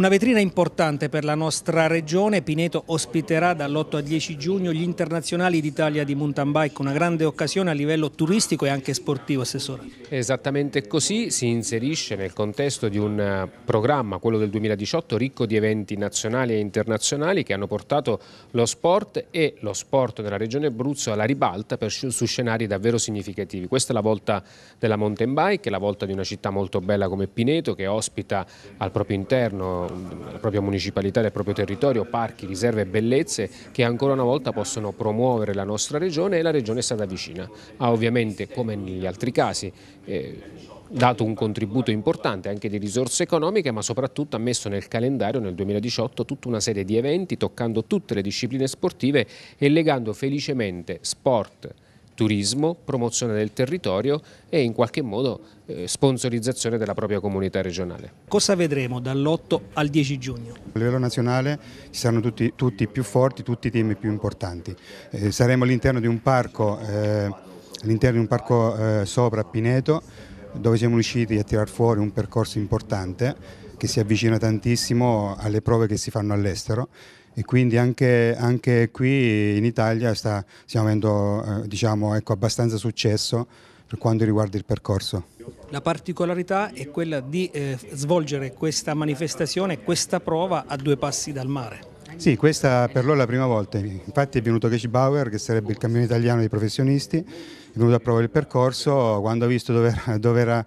Una vetrina importante per la nostra regione, Pineto ospiterà dall'8 al 10 giugno gli internazionali d'Italia di mountain bike, una grande occasione a livello turistico e anche sportivo, Assessore. Esattamente così, si inserisce nel contesto di un eh, programma, quello del 2018, ricco di eventi nazionali e internazionali che hanno portato lo sport e lo sport nella regione Abruzzo alla ribalta per, su scenari davvero significativi. Questa è la volta della mountain bike, la volta di una città molto bella come Pineto che ospita al proprio interno la propria municipalità, del proprio territorio, parchi, riserve e bellezze che ancora una volta possono promuovere la nostra regione e la regione è stata vicina. Ha ovviamente, come negli altri casi, eh, dato un contributo importante anche di risorse economiche ma soprattutto ha messo nel calendario nel 2018 tutta una serie di eventi toccando tutte le discipline sportive e legando felicemente sport, turismo, promozione del territorio e in qualche modo eh, sponsorizzazione della propria comunità regionale. Cosa vedremo dall'8 al 10 giugno? A livello nazionale ci saranno tutti, tutti più forti, tutti i temi più importanti. Eh, saremo all'interno di un parco, eh, di un parco eh, sopra Pineto dove siamo riusciti a tirar fuori un percorso importante che si avvicina tantissimo alle prove che si fanno all'estero e quindi anche, anche qui in Italia sta, stiamo avendo eh, diciamo, ecco, abbastanza successo per quanto riguarda il percorso. La particolarità è quella di eh, svolgere questa manifestazione, questa prova a due passi dal mare. Sì, questa per loro è la prima volta, infatti è venuto Casey Bauer che sarebbe il campione italiano dei professionisti, è venuto a provare il percorso, quando ha visto dove era, dove era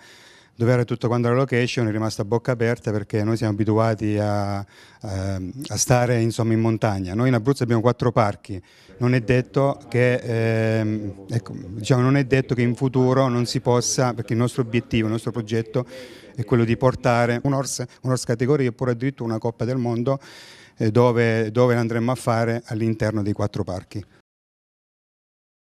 dove era tutto quanto la location è rimasta a bocca aperta perché noi siamo abituati a, a, stare insomma, in montagna. Noi in Abruzzo abbiamo quattro parchi, non è detto che, eh, ecco, diciamo, non è detto che in futuro non si possa, perché il nostro obiettivo, il nostro progetto è quello di portare un horse, un horse categoria oppure addirittura una Coppa del Mondo eh, dove, dove andremo a fare all'interno dei quattro parchi.